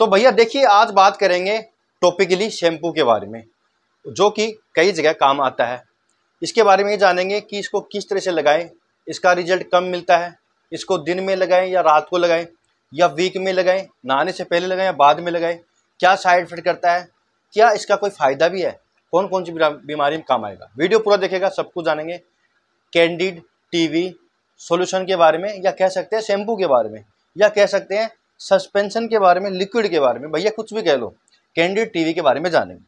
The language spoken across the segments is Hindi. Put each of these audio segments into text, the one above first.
तो भैया देखिए आज बात करेंगे टॉपिकली शैम्पू के बारे में जो कि कई जगह काम आता है इसके बारे में ये जानेंगे कि इसको किस तरह से लगाएं इसका रिजल्ट कम मिलता है इसको दिन में लगाएं या रात को लगाएं या वीक में लगाएं नहाने से पहले लगाएं या बाद में लगाएं क्या साइड इफेक्ट करता है क्या इसका कोई फ़ायदा भी है कौन कौन सी बीमारी में काम आएगा वीडियो पूरा देखेगा सब कुछ जानेंगे कैंडिड टी वी के बारे में या कह सकते हैं शैम्पू के बारे में या कह सकते हैं सस्पेंशन के बारे में लिक्विड के बारे में भैया कुछ भी कह लो कैंडिड टीवी के बारे में जानेंगे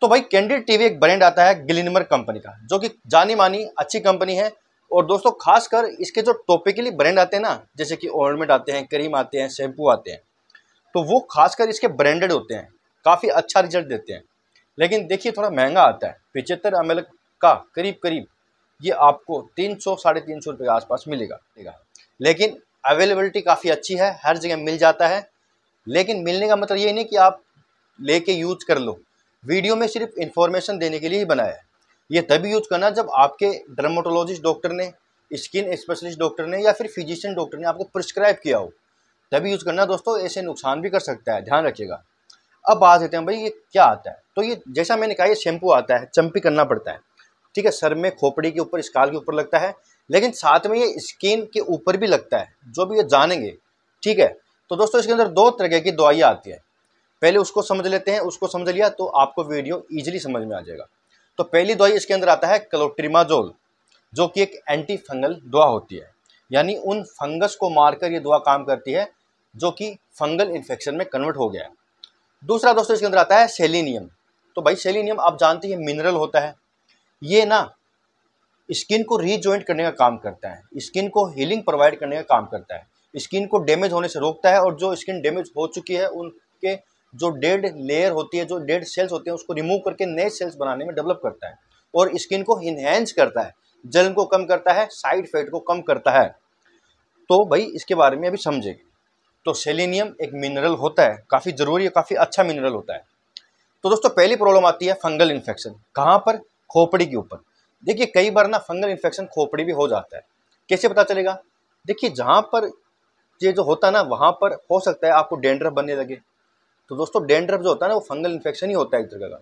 तो भाई कैंडिड टीवी एक ब्रांड आता है ग्लिनमर कंपनी का जो कि जानी मानी अच्छी कंपनी है और दोस्तों खासकर इसके जो टॉपिकली ब्रांड आते हैं ना जैसे कि ऑर्नमेंट आते हैं क्रीम आते हैं शैम्पू आते हैं तो वो खासकर इसके ब्रांडेड होते हैं काफ़ी अच्छा रिजल्ट देते हैं लेकिन देखिए थोड़ा महंगा आता है पिचहत्तर एम का करीब करीब ये आपको तीन सौ साढ़े तीन सौ रुपये के आसपास मिलेगा लेकिन अवेलेबिलिटी काफ़ी अच्छी है हर जगह मिल जाता है लेकिन मिलने का मतलब ये नहीं कि आप लेके यूज कर लो वीडियो में सिर्फ इन्फॉर्मेशन देने के लिए ही बनाया है ये तभी यूज करना जब आपके डर्मोटोलॉजिस्ट डॉक्टर ने स्किन स्पेशलिस्ट डॉक्टर ने या फिर फिजिशियन डॉक्टर ने आपको प्रिस्क्राइब किया हो तभी यूज़ करना दोस्तों ऐसे नुकसान भी कर सकता है ध्यान रखिएगा अब बात देते हैं भाई ये क्या आता है तो ये जैसा मैंने कहा ये शैम्पू आता है चम्पी करना पड़ता है ठीक है सर में खोपड़ी के ऊपर स्काल के ऊपर लगता है लेकिन साथ में ये स्किन के ऊपर भी लगता है जो भी ये जानेंगे ठीक है तो दोस्तों इसके अंदर दो तरह की दवाइयाँ आती हैं पहले उसको समझ लेते हैं उसको समझ लिया तो आपको वीडियो ईजिली समझ में आ जाएगा तो पहली दवाई इसके अंदर आता है क्लोट्रीमाजोल जो कि एक एंटी फंगल दवा होती है यानी उन फंगस को मारकर ये दवा काम करती है जो कि फंगल इन्फेक्शन में कन्वर्ट हो गया है दूसरा दोस्तों इसके अंदर आता है सेलिनियम तो भाई सेलिनियम आप जानते हैं मिनरल होता है ये ना स्किन को रीजॉइंट करने का काम करता है स्किन को हीलिंग प्रोवाइड करने का काम करता है स्किन को डैमेज होने से रोकता है और जो स्किन डैमेज हो चुकी है उनके जो डेड लेयर होती है जो डेड सेल्स होते हैं उसको रिमूव करके नए सेल्स बनाने में डेवलप करता है और स्किन को इन्हेंस करता है जल को कम करता है साइड इफेक्ट को कम करता है तो भाई इसके बारे में अभी समझे तो सेलेनियम एक मिनरल होता है काफ़ी ज़रूरी है काफ़ी अच्छा मिनरल होता है तो दोस्तों पहली प्रॉब्लम आती है फंगल इन्फेक्शन कहाँ पर खोपड़ी के ऊपर देखिए कई बार ना फंगल इन्फेक्शन खोपड़ी भी हो जाता है कैसे पता चलेगा देखिए जहाँ पर ये जो होता है ना वहाँ पर हो सकता है आपको डेंड्रफ बनने लगे तो दोस्तों डेंड्रफ जो होता है ना वो फंगल इन्फेक्शन ही होता है एक जगह का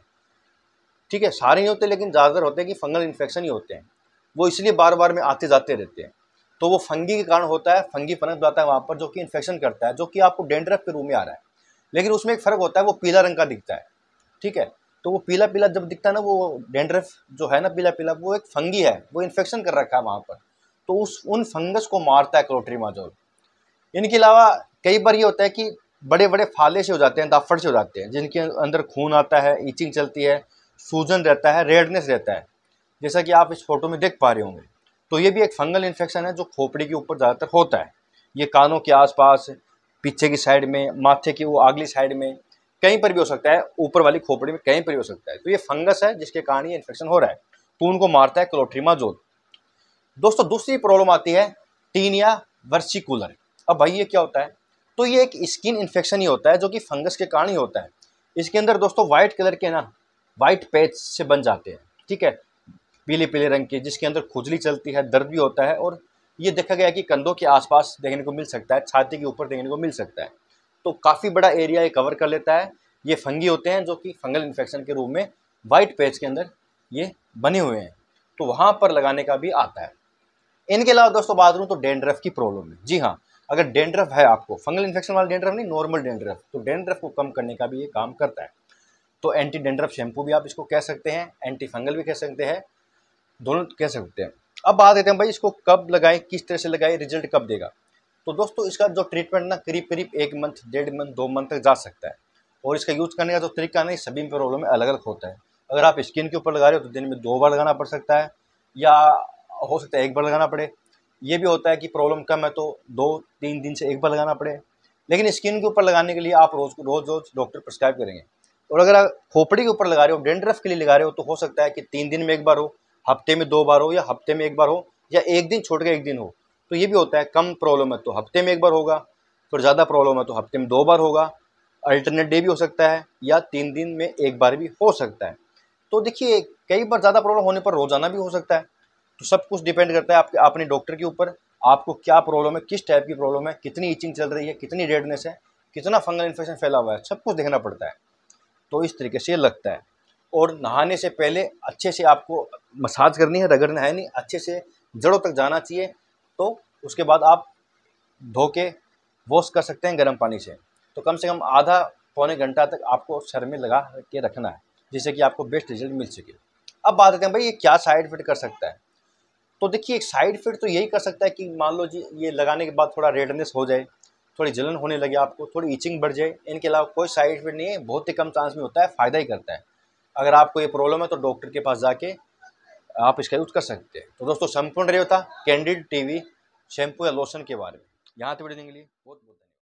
ठीक है सारे नहीं होते लेकिन ज़्यादातर होते हैं कि फंगल इन्फेक्शन ही होते हैं वो इसलिए बार बार में आते जाते रहते हैं तो वो फंगी के कारण होता है फंगी पनप जाता है वहाँ पर जो कि इन्फेक्शन करता है जो कि आपको डेंड्रफ के रूप में आ रहा है लेकिन उसमें एक फ़र्क होता है वो पीला रंग का दिखता है ठीक है तो वो पीला पीला जब दिखता है ना वो डेंड्रफ जो है ना पीला पीला वो एक फंगी है वो इन्फेक्शन कर रखा है वहाँ पर तो उस उन फंगस को मारता है क्लोट्रीमाजोल इनके अलावा कई बार ये होता है कि बड़े बड़े फाले से हो जाते हैं दाफड़ से हो जाते हैं जिनके अंदर खून आता है ईचिंग चलती है सूजन रहता है रेडनेस रहता है जैसा कि आप इस फोटो में देख पा रहे होंगे तो ये भी एक फंगल इन्फेक्शन है जो खोपड़ी के ऊपर ज़्यादातर होता है ये कानों के आसपास पीछे की साइड में माथे की वो अगली साइड में कहीं पर भी हो सकता है ऊपर वाली खोपड़ी में कहीं पर भी हो सकता है तो ये फंगस है जिसके कारण ये इन्फेक्शन हो रहा है तो उनको मारता है क्लोट्रीमा जोल दोस्तों दूसरी प्रॉब्लम आती है टीनिया वर्सिकुलर अब भाई ये क्या होता है तो ये एक स्किन इन्फेक्शन ही होता है जो कि फंगस के कारण ही होता है इसके अंदर दोस्तों व्हाइट कलर के ना वाइट पैच से बन जाते हैं ठीक है पीले पीले रंग के जिसके अंदर खुजली चलती है दर्द भी होता है और ये देखा गया कि कंधों के आसपास देखने को मिल सकता है छाती के ऊपर देखने को मिल सकता है तो काफ़ी बड़ा एरिया ये कवर कर लेता है ये फंगी होते हैं जो कि फंगल इन्फेक्शन के रूप में वाइट पेज के अंदर ये बने हुए हैं तो वहाँ पर लगाने का भी आता है इनके अलावा दोस्तों बात करूँ तो डेंड्रफ की प्रॉब्लम है जी हाँ अगर डेंड्रफ है आपको फंगल इन्फेक्शन वाला डेंड्रफ नहीं नॉर्मल डेंड्रफ तो डेंड्रफ को कम करने का भी ये काम करता है तो एंटी डेंड्रफ शैम्पू भी आप इसको कह सकते हैं एंटी फंगल भी कह सकते हैं दोनों कह सकते हैं अब बात देते हैं भाई इसको कब लगाएं किस तरह से लगाएं रिजल्ट कब देगा तो दोस्तों इसका जो ट्रीटमेंट ना करीब करीब एक मंथ डेढ़ मंथ दो मंथ तक जा सकता है और इसका यूज़ करने का जो तरीका नहीं सभी प्रॉब्लम में अलग अलग होता है अगर आप स्किन के ऊपर लगा रहे हो तो दिन में दो बार लगाना पड़ सकता है या हो सकता है एक बार लगाना पड़े ये भी होता है कि प्रॉब्लम कम है तो दो तीन दिन से एक बार लगाना पड़े लेकिन स्किन के ऊपर लगाने के लिए आप रोज़ रोज़ रोज़ डॉक्टर प्रिस्क्राइब करेंगे और अगर आप खोपड़ी के ऊपर लगा रहे हो डेंड्रफ के लिए लगा रहे हो तो हो सकता है कि तीन दिन में एक बार हो हफ्ते में दो बार हो या हफ्ते में एक बार हो या एक दिन छोड़ एक दिन हो तो ये भी होता है कम प्रॉब्लम है तो हफ्ते में एक बार होगा फिर ज़्यादा प्रॉब्लम है तो हफ्ते में दो बार होगा अल्टरनेट डे भी हो सकता है या तीन दिन में एक बार भी हो सकता है तो देखिए कई बार ज़्यादा प्रॉब्लम होने पर रोज़ाना भी हो सकता है तो सब कुछ डिपेंड करता है आपके अपने डॉक्टर के ऊपर आपको क्या प्रॉब्लम है किस टाइप की प्रॉब्लम है कितनी इचिंग चल रही है कितनी रेडनेस है कितना फंगल इन्फेक्शन फैला हुआ है सब कुछ देखना पड़ता है तो इस तरीके से लगता है और नहाने से पहले अच्छे से आपको मसाज करनी है रगड़ना है नहीं अच्छे से जड़ों तक जाना चाहिए तो उसके बाद आप धो के वॉश कर सकते हैं गर्म पानी से तो कम से कम आधा पौने घंटा तक आपको सर में लगा के रखना है जिससे कि आपको बेस्ट रिजल्ट मिल सके अब बात करते हैं भाई ये क्या साइड इफेक्ट कर सकता है तो देखिए एक साइड इफेक्ट तो यही कर सकता है कि मान लो जी ये लगाने के बाद थोड़ा रेडनेस हो जाए थोड़ी जलन होने लगे आपको थोड़ी इचिंग बढ़ जाए इनके अलावा कोई साइड इफेक्ट नहीं है बहुत ही कम चांस में होता है फ़ायदा ही करता है अगर आपको ये प्रॉब्लम है तो डॉक्टर के पास जाके आप इसका यूज़ कर सकते हैं तो दोस्तों संपूर्ण रेवता कैंडिड टीवी शैम्पू या लोशन के बारे में यहाँ तक वीडियो के लिए बहुत बहुत